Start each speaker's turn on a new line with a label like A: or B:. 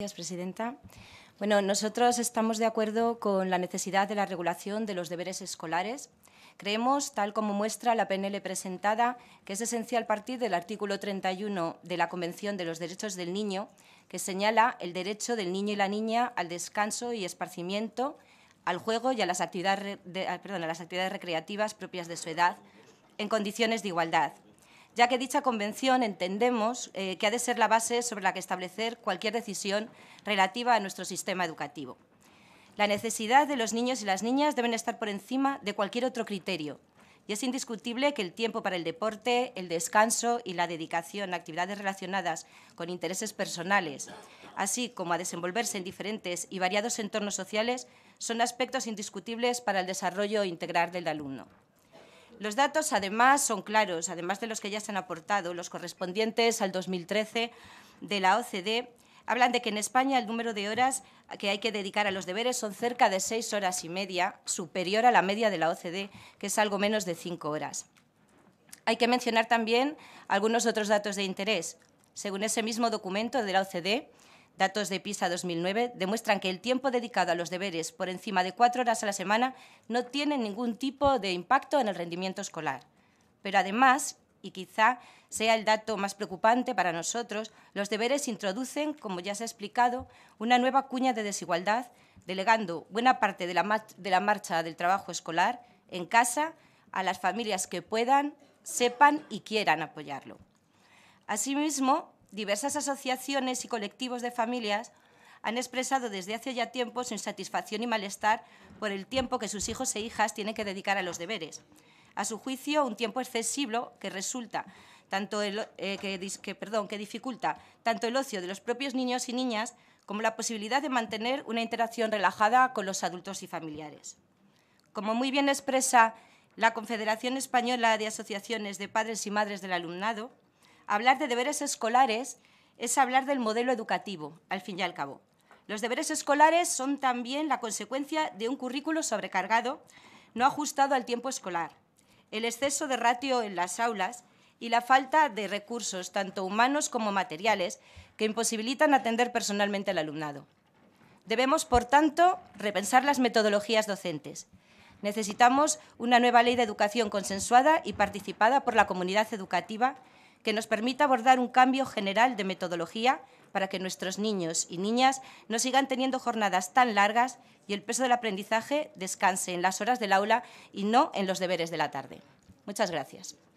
A: Gracias, presidenta. Bueno, nosotros estamos de acuerdo con la necesidad de la regulación de los deberes escolares. Creemos, tal como muestra la PNL presentada, que es esencial partir del artículo 31 de la Convención de los Derechos del Niño, que señala el derecho del niño y la niña al descanso y esparcimiento, al juego y a las actividades, ah, perdón, a las actividades recreativas propias de su edad, en condiciones de igualdad ya que dicha convención entendemos eh, que ha de ser la base sobre la que establecer cualquier decisión relativa a nuestro sistema educativo. La necesidad de los niños y las niñas deben estar por encima de cualquier otro criterio, y es indiscutible que el tiempo para el deporte, el descanso y la dedicación a actividades relacionadas con intereses personales, así como a desenvolverse en diferentes y variados entornos sociales, son aspectos indiscutibles para el desarrollo integral del alumno. Los datos, además, son claros, además de los que ya se han aportado, los correspondientes al 2013 de la OCDE, hablan de que en España el número de horas que hay que dedicar a los deberes son cerca de seis horas y media, superior a la media de la OCDE, que es algo menos de cinco horas. Hay que mencionar también algunos otros datos de interés. Según ese mismo documento de la OCDE, Datos de PISA 2009 demuestran que el tiempo dedicado a los deberes por encima de cuatro horas a la semana no tiene ningún tipo de impacto en el rendimiento escolar. Pero además, y quizá sea el dato más preocupante para nosotros, los deberes introducen, como ya se ha explicado, una nueva cuña de desigualdad, delegando buena parte de la, de la marcha del trabajo escolar en casa a las familias que puedan, sepan y quieran apoyarlo. Asimismo, diversas asociaciones y colectivos de familias han expresado desde hace ya tiempo su insatisfacción y malestar por el tiempo que sus hijos e hijas tienen que dedicar a los deberes. A su juicio, un tiempo excesivo que resulta tanto eh, perdón, que dificulta tanto el ocio de los propios niños y niñas como la posibilidad de mantener una interacción relajada con los adultos y familiares. Como muy bien expresa la Confederación Española de Asociaciones de Padres y Madres del Alumnado, Hablar de deberes escolares es hablar del modelo educativo, al fin y al cabo. Los deberes escolares son también la consecuencia de un currículo sobrecargado, no ajustado al tiempo escolar, el exceso de ratio en las aulas y la falta de recursos, tanto humanos como materiales, que imposibilitan atender personalmente al alumnado. Debemos, por tanto, repensar las metodologías docentes. Necesitamos una nueva ley de educación consensuada y participada por la comunidad educativa que nos permita abordar un cambio general de metodología para que nuestros niños y niñas no sigan teniendo jornadas tan largas y el peso del aprendizaje descanse en las horas del aula y no en los deberes de la tarde. Muchas gracias.